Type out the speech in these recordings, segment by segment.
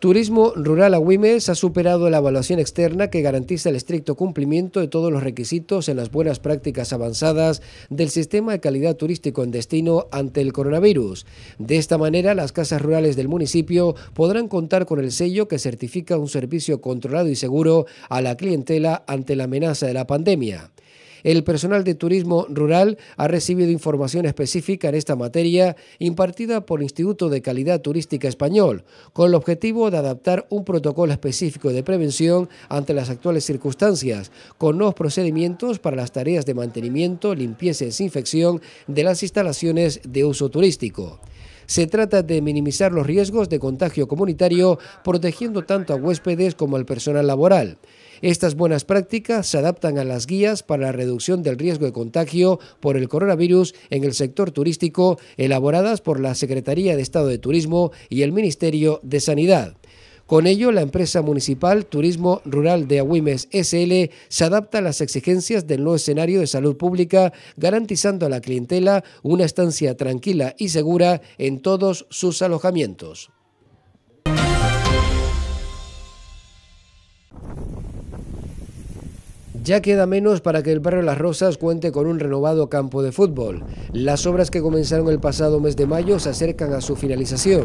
Turismo Rural Agüimes ha superado la evaluación externa que garantiza el estricto cumplimiento de todos los requisitos en las buenas prácticas avanzadas del sistema de calidad turístico en destino ante el coronavirus. De esta manera, las casas rurales del municipio podrán contar con el sello que certifica un servicio controlado y seguro a la clientela ante la amenaza de la pandemia. El personal de turismo rural ha recibido información específica en esta materia impartida por el Instituto de Calidad Turística Español, con el objetivo de adaptar un protocolo específico de prevención ante las actuales circunstancias, con nuevos procedimientos para las tareas de mantenimiento, limpieza y desinfección de las instalaciones de uso turístico. Se trata de minimizar los riesgos de contagio comunitario, protegiendo tanto a huéspedes como al personal laboral. Estas buenas prácticas se adaptan a las guías para la reducción del riesgo de contagio por el coronavirus en el sector turístico elaboradas por la Secretaría de Estado de Turismo y el Ministerio de Sanidad. Con ello, la empresa municipal Turismo Rural de Agüimes SL se adapta a las exigencias del nuevo escenario de salud pública, garantizando a la clientela una estancia tranquila y segura en todos sus alojamientos. Ya queda menos para que el barrio Las Rosas cuente con un renovado campo de fútbol. Las obras que comenzaron el pasado mes de mayo se acercan a su finalización.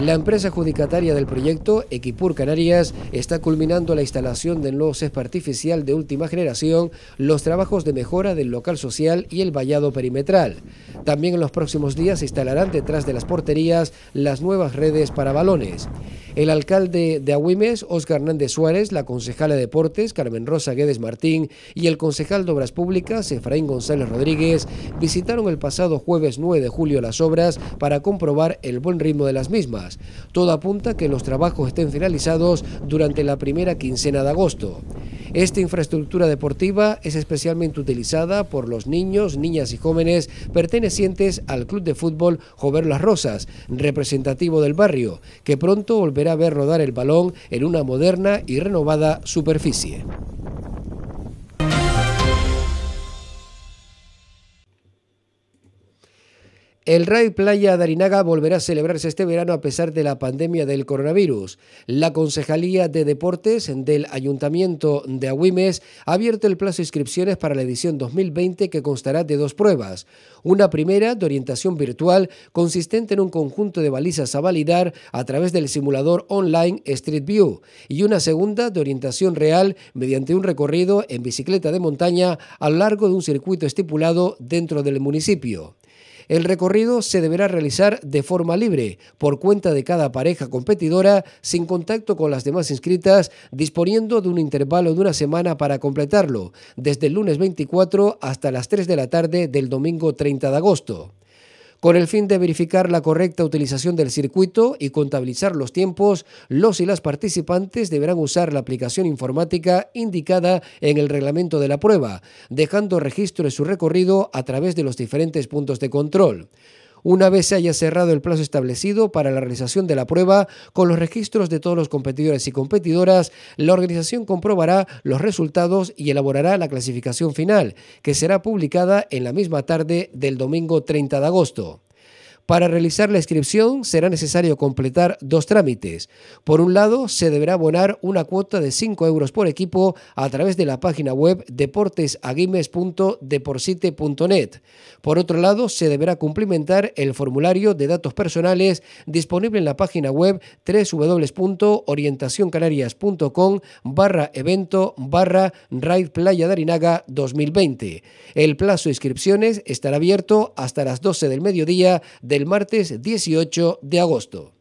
La empresa adjudicataria del proyecto, Equipur Canarias, está culminando la instalación del nuevo césped artificial de última generación, los trabajos de mejora del local social y el vallado perimetral. También en los próximos días se instalarán detrás de las porterías las nuevas redes para balones. El alcalde de Agüimes, Óscar Hernández Suárez, la concejala de Deportes, Carmen Rosa Guedes Martínez, y el concejal de Obras Públicas, Efraín González Rodríguez, visitaron el pasado jueves 9 de julio las obras para comprobar el buen ritmo de las mismas. Todo apunta que los trabajos estén finalizados durante la primera quincena de agosto. Esta infraestructura deportiva es especialmente utilizada por los niños, niñas y jóvenes pertenecientes al Club de Fútbol Jover Las Rosas, representativo del barrio, que pronto volverá a ver rodar el balón en una moderna y renovada superficie. El Ray Playa de Arinaga volverá a celebrarse este verano a pesar de la pandemia del coronavirus. La Concejalía de Deportes del Ayuntamiento de Agüimes ha abierto el plazo de inscripciones para la edición 2020 que constará de dos pruebas. Una primera de orientación virtual consistente en un conjunto de balizas a validar a través del simulador online Street View y una segunda de orientación real mediante un recorrido en bicicleta de montaña a lo largo de un circuito estipulado dentro del municipio. El recorrido se deberá realizar de forma libre, por cuenta de cada pareja competidora, sin contacto con las demás inscritas, disponiendo de un intervalo de una semana para completarlo, desde el lunes 24 hasta las 3 de la tarde del domingo 30 de agosto con el fin de verificar la correcta utilización del circuito y contabilizar los tiempos, los y las participantes deberán usar la aplicación informática indicada en el reglamento de la prueba, dejando registro de su recorrido a través de los diferentes puntos de control una vez se haya cerrado el plazo establecido para la realización de la prueba con los registros de todos los competidores y competidoras, la organización comprobará los resultados y elaborará la clasificación final, que será publicada en la misma tarde del domingo 30 de agosto. Para realizar la inscripción será necesario completar dos trámites. Por un lado, se deberá abonar una cuota de 5 euros por equipo a través de la página web deportesaguimes.deporcite.net. Por otro lado, se deberá cumplimentar el formulario de datos personales disponible en la página web www.orientacioncanarias.com barra evento barra Playa de Arinaga 2020. El plazo de inscripciones estará abierto hasta las 12 del mediodía de del martes 18 de agosto.